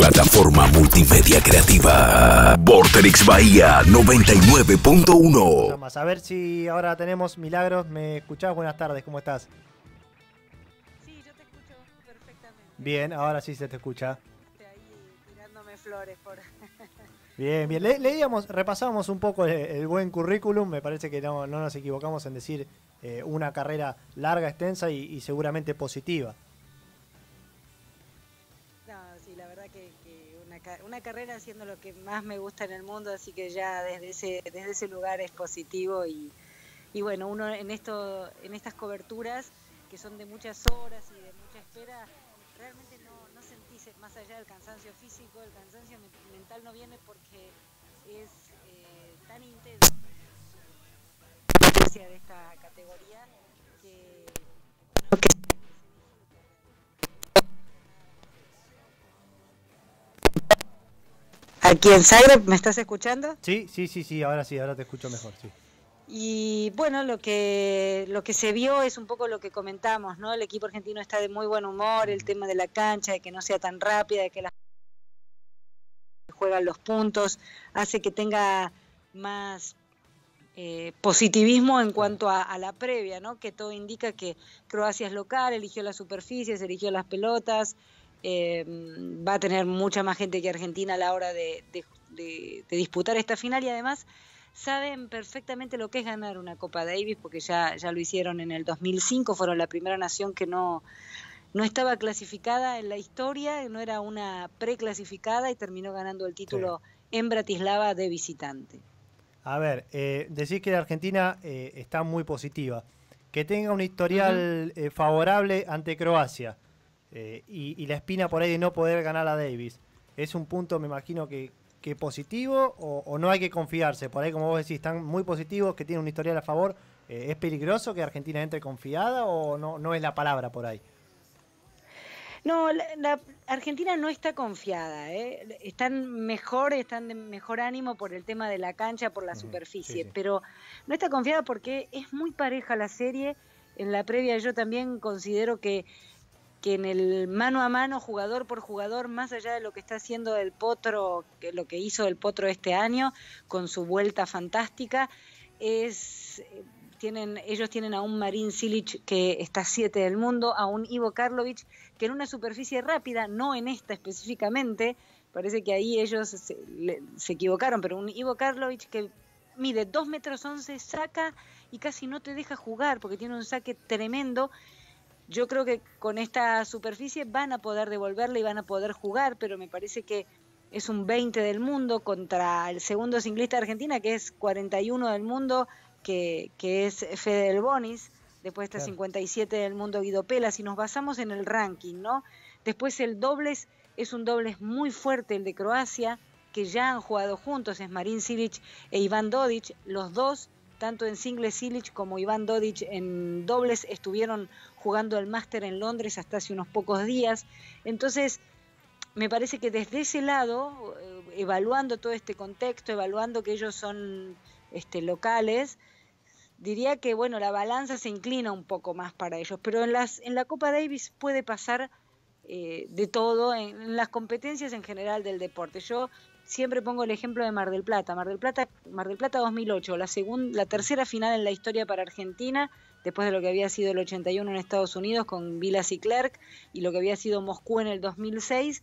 Plataforma multimedia creativa. Vorterix Bahía 99.1. A ver si ahora tenemos milagros. ¿Me escuchás? Buenas tardes, ¿cómo estás? Sí, yo te escucho perfectamente. Bien, ahora sí se te escucha. Este, flores Bien, bien. leíamos, repasábamos un poco el, buen currículum. Me parece que no, nos equivocamos en decir eh, una carrera larga, extensa y seguramente positiva. carrera haciendo lo que más me gusta en el mundo, así que ya desde ese, desde ese lugar es positivo y, bueno, uno en, esto, en estas coberturas que son de muchas horas y de mucha espera, realmente no, sentís, más allá del cansancio físico, el cansancio mental no viene porque es eh, tan intenso de esta categoría aquí en Zagreb. ¿Me estás escuchando? Sí, sí, sí, sí, ahora sí, ahora te escucho mejor, sí. Y bueno, lo que, lo que se vio es un poco lo que comentamos, ¿no? El equipo argentino está de muy buen humor, el mm. tema de la cancha, de que no sea tan rápida, de que las juegan los puntos, hace que tenga más eh, positivismo en cuanto a, a, la previa, ¿no? Que todo indica que Croacia es local, eligió las superficies, eligió las pelotas, Em, va a tener mucha más gente que Argentina a la hora de, disputar esta final y además saben perfectamente lo que es ganar una Copa Davis porque ya, lo hicieron en el 2005, fueron la primera nación que no, estaba clasificada en la historia, no era una preclasificada y terminó ganando el título en Bratislava de visitante. A ver, eh, decís que la Argentina eh, está muy positiva. Que tenga un historial eh, favorable ante Croacia eh, y, la espina por ahí de no poder ganar a Davis. Es un punto, me imagino, que, positivo o, no hay que confiarse. Por ahí, como vos decís, están muy positivos, que tienen un historial a favor. Eh, ¿Es peligroso que Argentina entre confiada o no, no es la palabra por ahí? No, la, Argentina no está confiada. ¿eh? Están mejor, están de mejor ánimo por el tema de la cancha, por la superficie, pero no está confiada porque es muy pareja la serie. En la previa yo también considero que que en el mano a mano, jugador por jugador, más allá de lo que está haciendo el Potro, que lo que hizo el Potro este año con su vuelta fantástica, es tienen, ellos tienen a un Marin Silic que está siete del mundo, a un Ivo Karlovic que en una superficie rápida, no en esta específicamente, parece que ahí ellos se, equivocaron, pero un Ivo Karlovic que mide dos metros once, saca y casi no te deja jugar porque tiene un saque tremendo yo creo que con esta superficie van a poder devolverle y van a poder jugar, pero me parece que es un 20 del mundo contra el segundo singlista de Argentina, que es 41 del mundo, que, es Fede del Bonis, después está 57 del mundo Guido Pelas, si nos basamos en el ranking, ¿no? Después el dobles es un dobles muy fuerte, el de Croacia, que ya han jugado juntos, es Marín Silic e Iván Dodic, los dos tanto en singles Illich como Iván Dodich en dobles estuvieron jugando el máster en Londres hasta hace unos pocos días. Entonces, me parece que desde ese lado, eh, evaluando todo este contexto, evaluando que ellos son este, locales, diría que bueno, la balanza se inclina un poco más para ellos. Pero en, las, en la Copa Davis puede pasar eh, de todo, en, en, las competencias en general del deporte. Yo siempre pongo el ejemplo de Mar del Plata. Mar del Plata, Mar del Plata 2008, la, segunda, la tercera final en la historia para Argentina, después de lo que había sido el 81 en Estados Unidos con Vilas y Clerc y lo que había sido Moscú en el 2006.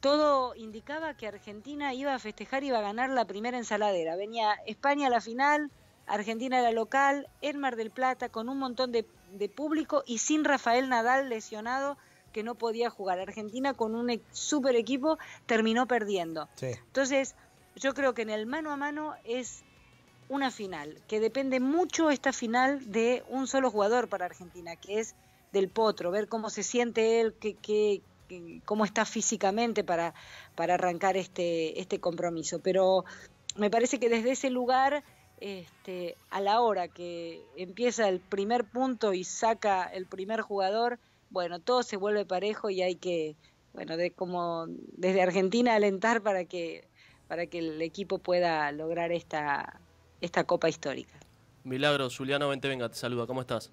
Todo indicaba que Argentina iba a festejar, y iba a ganar la primera ensaladera. Venía España a la final, Argentina era local, en Mar del Plata, con un montón de, de público y sin Rafael Nadal lesionado que no podía jugar. Argentina con un super equipo terminó perdiendo. Entonces, yo creo que en el mano a mano es una final, que depende mucho esta final de un solo jugador para Argentina, que es del Potro, ver cómo se siente él, cómo está físicamente para, para arrancar este, este compromiso. Pero me parece que desde ese lugar, este, a la hora que empieza el primer punto y saca el primer jugador, bueno, todo se vuelve parejo y hay que, bueno, de, como desde Argentina alentar para que, para que el equipo pueda lograr esta, esta copa histórica. Milagro, Juliano, vente, te saluda, ¿cómo estás?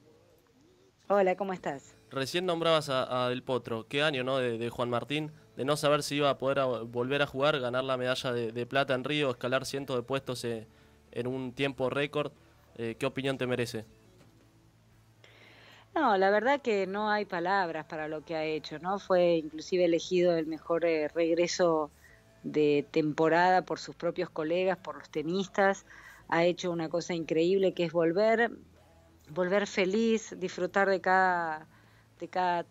Hola, ¿cómo estás? Recién nombrabas a, a Del Potro, qué año, ¿no? De, Juan Martín, de no saber si iba a poder volver a jugar, ganar la medalla de, plata en Río, escalar cientos de puestos eh, en un tiempo récord. Eh, ¿Qué opinión te merece? No, la verdad que no hay palabras para lo que ha hecho, ¿no? Fue inclusive elegido el mejor eh, regreso de temporada por sus propios colegas, por los tenistas. Ha hecho una cosa increíble que es volver, volver feliz, disfrutar de cada, de cada,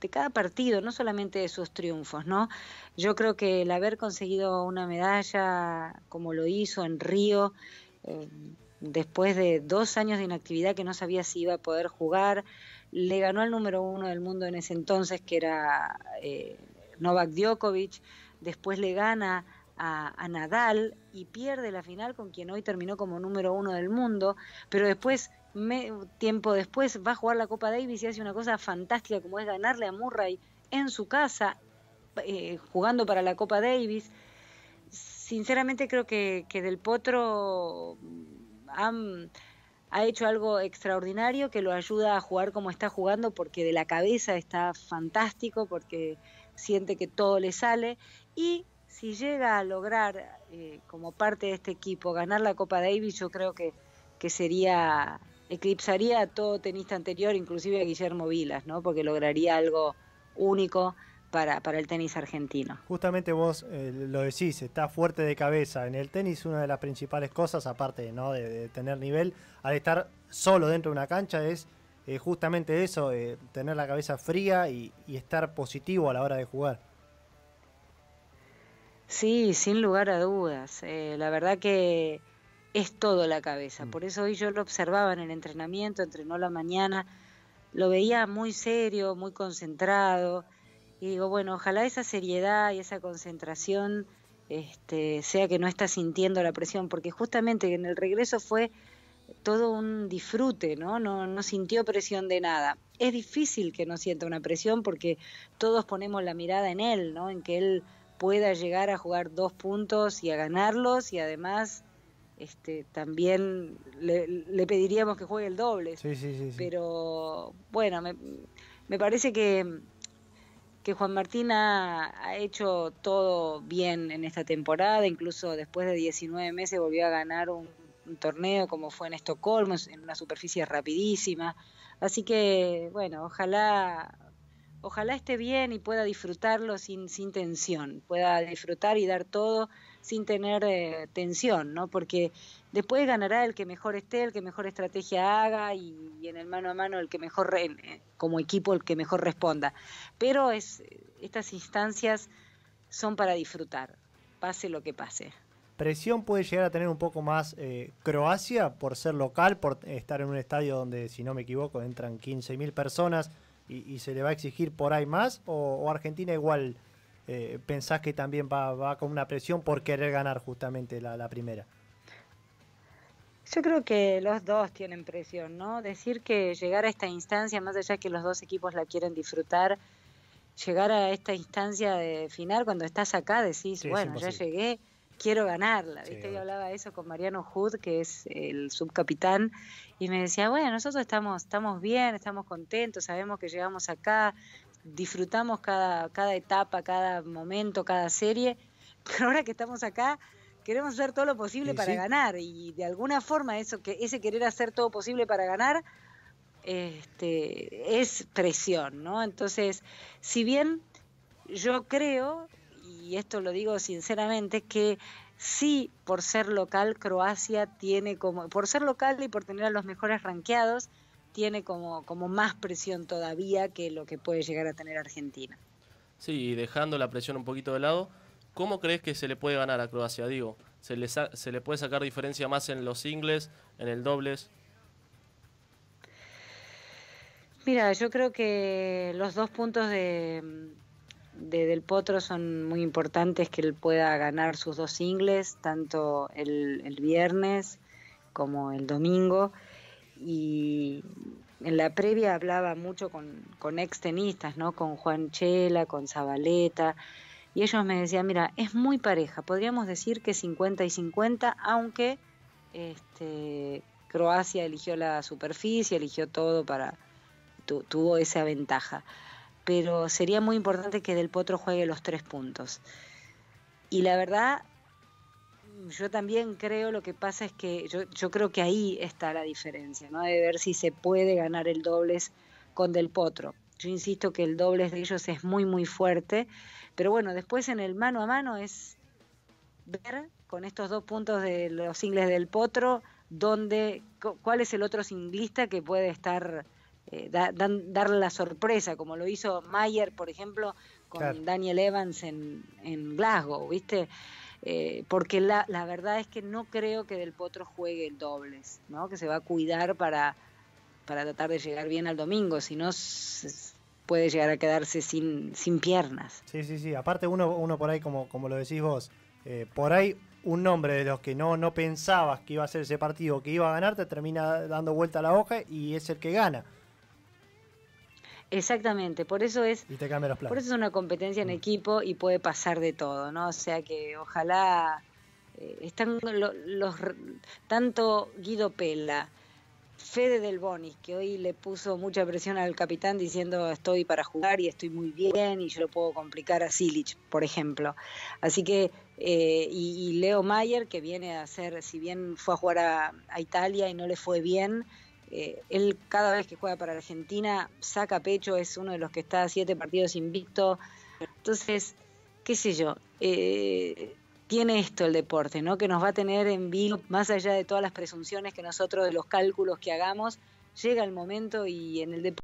de cada partido, no solamente de sus triunfos, ¿no? Yo creo que el haber conseguido una medalla como lo hizo en Río, eh, después de dos años de inactividad que no sabía si iba a poder jugar, le ganó al número uno del mundo en ese entonces, que era eh, Novak Djokovic, después le gana a, Nadal y pierde la final con quien hoy terminó como número uno del mundo, pero después, tiempo después, va a jugar la Copa Davis y hace una cosa fantástica como es ganarle a Murray en su casa, eh, jugando para la Copa Davis. Sinceramente creo que, que Del Potro ha hecho algo extraordinario que lo ayuda a jugar como está jugando porque de la cabeza está fantástico, porque siente que todo le sale y si llega a lograr eh, como parte de este equipo ganar la Copa Davis, yo creo que, sería eclipsaría a todo tenista anterior, inclusive a Guillermo Vilas, ¿no? Porque lograría algo único para, el tenis argentino. Justamente vos eh, lo decís, está fuerte de cabeza. En el tenis una de las principales cosas, aparte de, tener nivel, al estar solo dentro de una cancha es eh, justamente eso, eh, tener la cabeza fría y, estar positivo a la hora de jugar. Sí, sin lugar a dudas. la verdad que es todo la cabeza. Mm. Por eso hoy yo lo observaba en el entrenamiento, entrenó la mañana, lo veía muy serio, muy concentrado, y digo, bueno, ojalá esa seriedad y esa concentración este, sea que no está sintiendo la presión, porque justamente en el regreso fue todo un disfrute, ¿no? ¿no? No sintió presión de nada. Es difícil que no sienta una presión porque todos ponemos la mirada en él, ¿no? En que él pueda llegar a jugar dos puntos y a ganarlos y además este, también le, pediríamos que juegue el doble. Sí, sí, sí, Pero bueno, me parece que que Juan Martín ha, hecho todo bien en esta temporada, incluso después de 19 meses volvió a ganar un, torneo como fue en Estocolmo, en una superficie rapidísima. Así que, bueno, ojalá ojalá esté bien y pueda disfrutarlo sin, sin tensión, pueda disfrutar y dar todo sin tener eh, tensión, ¿no? Porque Después ganará el que mejor esté, el que mejor estrategia haga y, en el mano a mano el que mejor, eh, como equipo, el que mejor responda. Pero es, estas instancias son para disfrutar, pase lo que pase. ¿Presión puede llegar a tener un poco más eh, Croacia por ser local, por estar en un estadio donde, si no me equivoco, entran 15.000 personas y, se le va a exigir por ahí más? ¿O, Argentina igual eh, pensás que también va, con una presión por querer ganar justamente la primera? Yo creo que los dos tienen presión, ¿no? Decir que llegar a esta instancia, más allá de que los dos equipos la quieren disfrutar, llegar a esta instancia de final, cuando estás acá decís, bueno, ya llegué, quiero ganarla. ¿viste? Yo hablaba eso con Mariano Hood, que es el subcapitán, y me decía, bueno, nosotros estamos, estamos bien, estamos contentos, sabemos que llegamos acá, disfrutamos cada, cada etapa, cada momento, cada serie, pero ahora que estamos acá queremos hacer todo lo posible para ganar y de alguna forma eso que ese querer hacer todo posible para ganar este, es presión, ¿no? Entonces, si bien yo creo, y esto lo digo sinceramente, que sí, por ser local, Croacia tiene como, por ser local y por tener a los mejores ranqueados, tiene como, como más presión todavía que lo que puede llegar a tener Argentina. Sí, dejando la presión un poquito de lado, ¿Cómo crees que se le puede ganar a Croacia? Digo, ¿se le, se le puede sacar diferencia más en los singles, en el dobles? Mira, yo creo que los dos puntos de, Del Potro son muy importantes que él pueda ganar sus dos singles, tanto el, viernes como el domingo. Y en la previa hablaba mucho con, con ex tenistas, ¿no? Con Juan Chela, con Zabaleta, y ellos me decían, mira, es muy pareja, podríamos decir que 50 y 50, aunque este, Croacia eligió la superficie, eligió todo para, tuvo esa ventaja. Pero sería muy importante que Del Potro juegue los tres puntos. Y la verdad, yo también creo, lo que pasa es que yo, yo creo que ahí está la diferencia, ¿no? De ver si se puede ganar el dobles con Del Potro. Yo insisto que el dobles de ellos es muy, muy fuerte pero bueno, después en el mano a mano es ver con estos dos puntos de los singles del Potro, donde, cuál es el otro singlista que puede estar eh, dar la sorpresa, como lo hizo Mayer, por ejemplo, con Daniel Evans en, en Glasgow, ¿viste? Eh, porque la, la, verdad es que no creo que Del Potro juegue el dobles, ¿no? Que se va a cuidar para, para tratar de llegar bien al domingo, si no puede llegar a quedarse sin, sin piernas. Sí, sí, sí. Aparte uno, uno por ahí, como, como lo decís vos, eh, por ahí un nombre de los que no, no pensabas que iba a ser ese partido, que iba a ganar, te termina dando vuelta a la hoja y es el que gana. Exactamente, por eso es y te los por eso es una competencia en mm. equipo y puede pasar de todo, ¿no? O sea que ojalá eh, están los tanto Guido Pella, Fede Del Bonis, que hoy le puso mucha presión al capitán diciendo estoy para jugar y estoy muy bien y yo lo puedo complicar a Silich, por ejemplo. Así que, eh, y, Leo Mayer, que viene a hacer, si bien fue a jugar a, Italia y no le fue bien, eh, él cada vez que juega para Argentina saca pecho, es uno de los que está siete partidos invicto. Entonces, qué sé yo, eh, tiene esto el deporte, ¿no? Que nos va a tener en vivo, más allá de todas las presunciones que nosotros, de los cálculos que hagamos, llega el momento y en el deporte.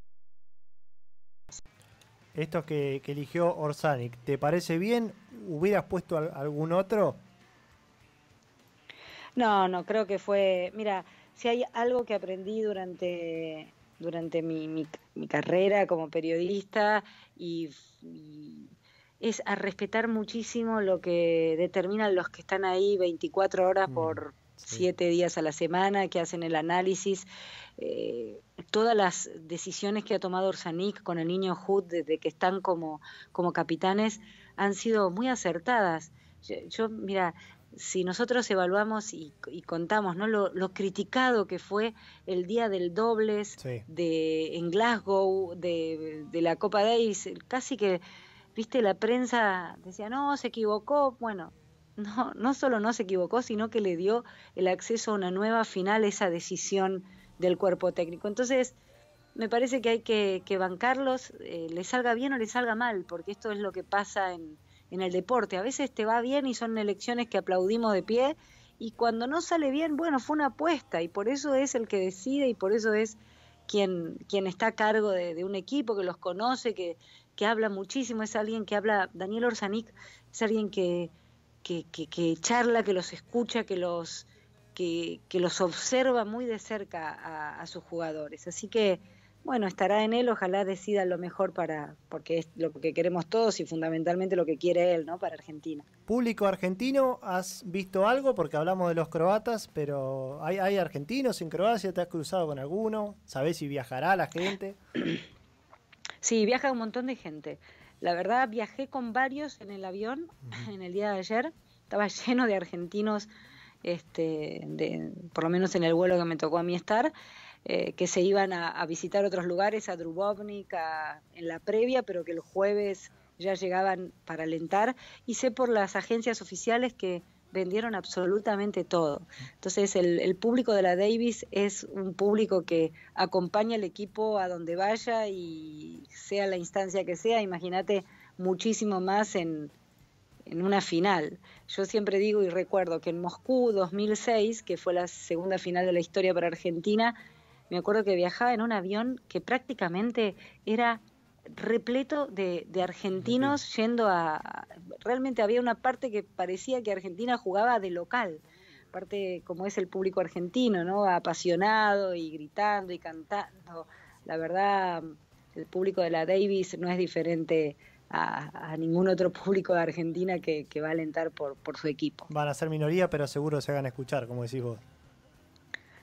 Esto que, que eligió Orsanic, ¿te parece bien? ¿Hubieras puesto algún otro? No, no, creo que fue. Mira, si hay algo que aprendí durante, durante mi, carrera como periodista y es a respetar muchísimo lo que determinan los que están ahí 24 horas mm, por siete 7 días a la semana, que hacen el análisis. Eh, todas las decisiones que ha tomado Orsanic con el niño Hood desde que están como, como capitanes han sido muy acertadas. yo, mira, si nosotros evaluamos y, contamos ¿no? Lo, criticado que fue el día del dobles de, en Glasgow, de, de la Copa Davis, casi que viste, la prensa decía, no, se equivocó, bueno, no, no solo no se equivocó, sino que le dio el acceso a una nueva final esa decisión del cuerpo técnico. Entonces, me parece que hay que, que bancarlos, eh, le salga bien o le salga mal, porque esto es lo que pasa en, en el deporte. A veces te va bien y son elecciones que aplaudimos de pie, y cuando no sale bien, bueno, fue una apuesta, y por eso es el que decide y por eso es quien, quien está a cargo de, un equipo, que los conoce, que, que habla muchísimo, es alguien que habla, Daniel Orsanic es alguien que, charla, que los escucha, que los, que, que los observa muy de cerca a, sus jugadores. Así que, bueno, estará en él, ojalá decida lo mejor para, porque es lo que queremos todos y fundamentalmente lo que quiere él, ¿no? Para Argentina. Público argentino, ¿has visto algo? Porque hablamos de los croatas, pero ¿hay, hay argentinos en Croacia? ¿Te has cruzado con alguno? ¿Sabés si viajará la gente? Sí, viaja un montón de gente. La verdad, viajé con varios en el avión en el día de ayer. Estaba lleno de argentinos, este, de, por lo menos en el vuelo que me tocó a mí estar, eh, que se iban a, visitar otros lugares, a Drubovnik, en la previa, pero que el jueves ya llegaban para alentar. Y sé por las agencias oficiales que vendieron absolutamente todo. Entonces el, público de la Davis es un público que acompaña al equipo a donde vaya y sea la instancia que sea, imagínate muchísimo más en, en una final. Yo siempre digo y recuerdo que en Moscú 2006, que fue la segunda final de la historia para Argentina, me acuerdo que viajaba en un avión que prácticamente era repleto de, argentinos yendo a... Realmente había una parte que parecía que Argentina jugaba de local, parte como es el público argentino, ¿no? Apasionado y gritando y cantando. La verdad, el público de la Davis no es diferente a, ningún otro público de Argentina que, va a alentar por, su equipo. Van a ser minoría, pero seguro se van a escuchar, como decís vos.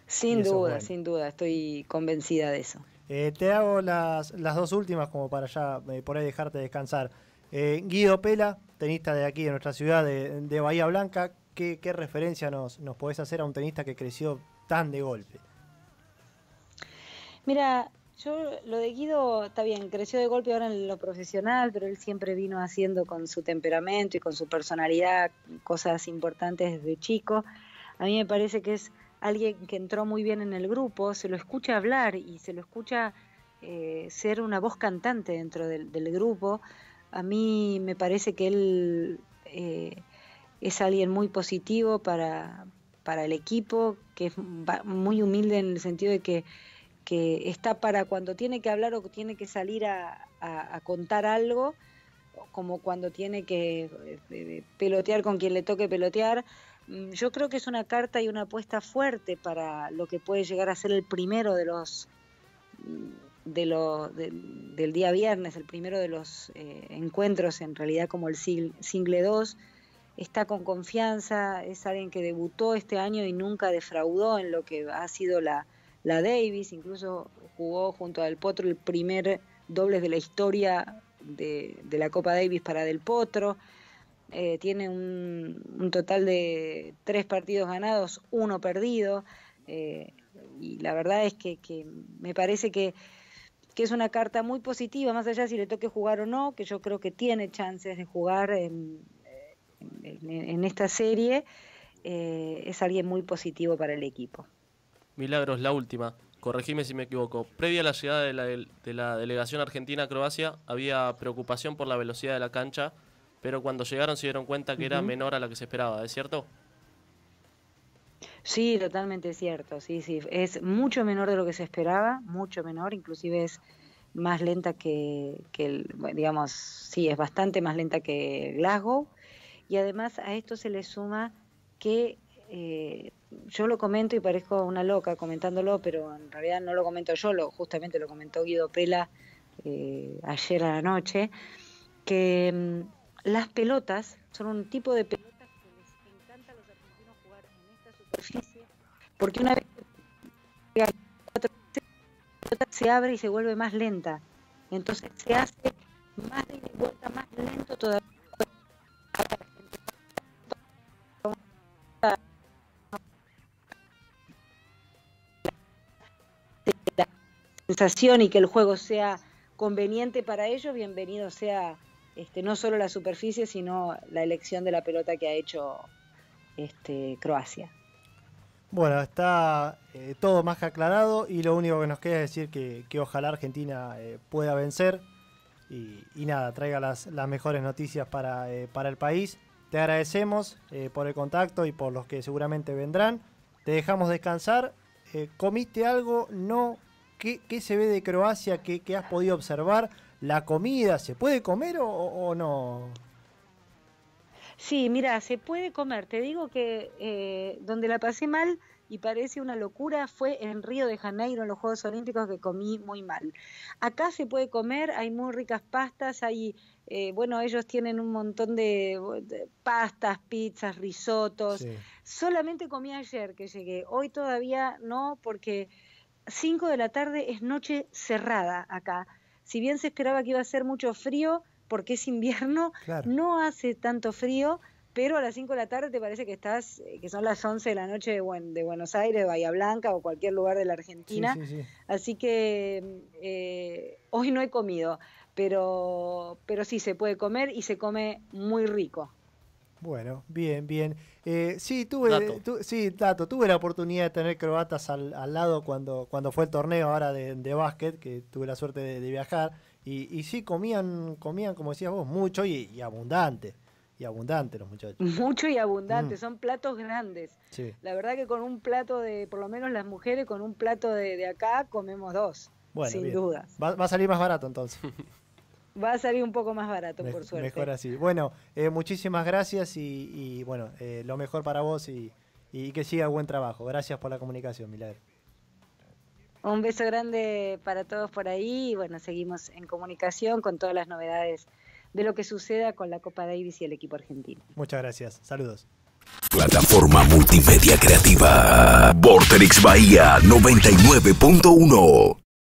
Sin duda, sin duda, estoy convencida de eso. Eh, te hago las, las, dos últimas como para ya eh, por ahí dejarte descansar. Eh, Guido Pela, tenista de aquí, de nuestra ciudad, de, Bahía Blanca, ¿qué, referencia nos, nos, podés hacer a un tenista que creció tan de golpe? Mira, yo lo de Guido está bien, creció de golpe ahora en lo profesional, pero él siempre vino haciendo con su temperamento y con su personalidad cosas importantes desde chico. A mí me parece que es alguien que entró muy bien en el grupo, se lo escucha hablar y se lo escucha eh, ser una voz cantante dentro del, grupo. A mí me parece que él eh, es alguien muy positivo para, el equipo, que es muy humilde en el sentido de que, está para cuando tiene que hablar o tiene que salir a contar algo, como cuando tiene que eh, pelotear con quien le toque pelotear, Mm, yo creo que es una carta y una apuesta fuerte para lo que puede llegar a ser el primero de los mm, del día viernes, el primero de los eh, encuentros en realidad como el single 2, está con confianza, es alguien que debutó este año y nunca defraudó en lo que ha sido la, Davis, incluso jugó junto a Del Potro el primer doble de la historia de la Copa Davis para Del Potro. Eh, tiene un, total de tres partidos ganados, uno perdido. Eh, y la verdad es que, me parece que, es una carta muy positiva, más allá de si le toque jugar o no, que yo creo que tiene chances de jugar en, esta serie. Eh, es alguien muy positivo para el equipo. Milagros, la última. Corregime si me equivoco. Previa a la llegada de la, de la delegación argentina a Croacia, había preocupación por la velocidad de la cancha pero cuando llegaron se dieron cuenta que era menor a la que se esperaba, ¿es cierto? Sí, totalmente cierto, sí, sí, es mucho menor de lo que se esperaba, mucho menor, inclusive es más lenta que, digamos, sí, es bastante más lenta que Glasgow, y además a esto se le suma que eh, yo lo comento y parezco una loca comentándolo, pero en realidad no lo comento yo, lo, justamente lo comentó Guido Pela eh, ayer a la noche, que mm, las pelotas son un tipo de pelotas que les encanta a los argentinos jugar en esta superficie, porque una vez que la pelota se abre y se vuelve más lenta. Entonces se hace más de vuelta, más lento todavía. La sensación y que el juego sea conveniente para ellos, bienvenido sea este, no solo la superficie, sino la elección de la pelota que ha hecho este, Croacia. Bueno, está eh, todo más que aclarado y lo único que nos queda es decir que, ojalá Argentina eh, pueda vencer y, nada, traiga las, mejores noticias eh, para, el país. Te agradecemos por el contacto y por los que seguramente vendrán. Te dejamos descansar. ¿Comiste algo? ¿No? ¿Qué, se ve de Croacia? que has podido observar? la comida, ¿se puede comer o, no? Sí, mira, se puede comer. Te digo que eh, donde la pasé mal y parece una locura fue en Río de Janeiro, en los Juegos Olímpicos, que comí muy mal. Acá se puede comer, hay muy ricas pastas, hay, eh, bueno, ellos tienen un montón de, pastas, pizzas, risotos. Solamente comí ayer que llegué, hoy todavía no, porque 5 de la tarde es noche cerrada acá si bien se esperaba que iba a ser mucho frío, porque es invierno, no hace tanto frío, pero a las 5 de la tarde te parece que estás, eh, que son las 11 de la noche de, Buenos Aires, Bahía Blanca o cualquier lugar de la Argentina. Así que eh, hoy no he comido, pero, pero sí se puede comer y se come muy rico. Bueno, bien, bien. Eh, sí, tuve, dato. sí, dato, tuve la oportunidad de tener croatas al, lado cuando, cuando fue el torneo ahora de, de básquet, que tuve la suerte de, viajar. Y, y, sí, comían, comían, como decías vos, mucho y, abundante. Y abundante los muchachos. Mucho y abundante, mm. son platos grandes. La verdad que con un plato de, por lo menos las mujeres, con un plato de, acá comemos dos, sin duda. Va, va a salir más barato entonces. Va a salir un poco más barato, por suerte. Mejor así. Bueno, eh, muchísimas gracias y, bueno, eh, lo mejor para vos y, que siga buen trabajo. Gracias por la comunicación, Milagro. Un beso grande para todos por ahí y bueno, seguimos en comunicación con todas las novedades de lo que suceda con la Copa Davis y el equipo argentino. Muchas gracias, saludos. Plataforma multimedia creativa. Vorterix Bahía 99.1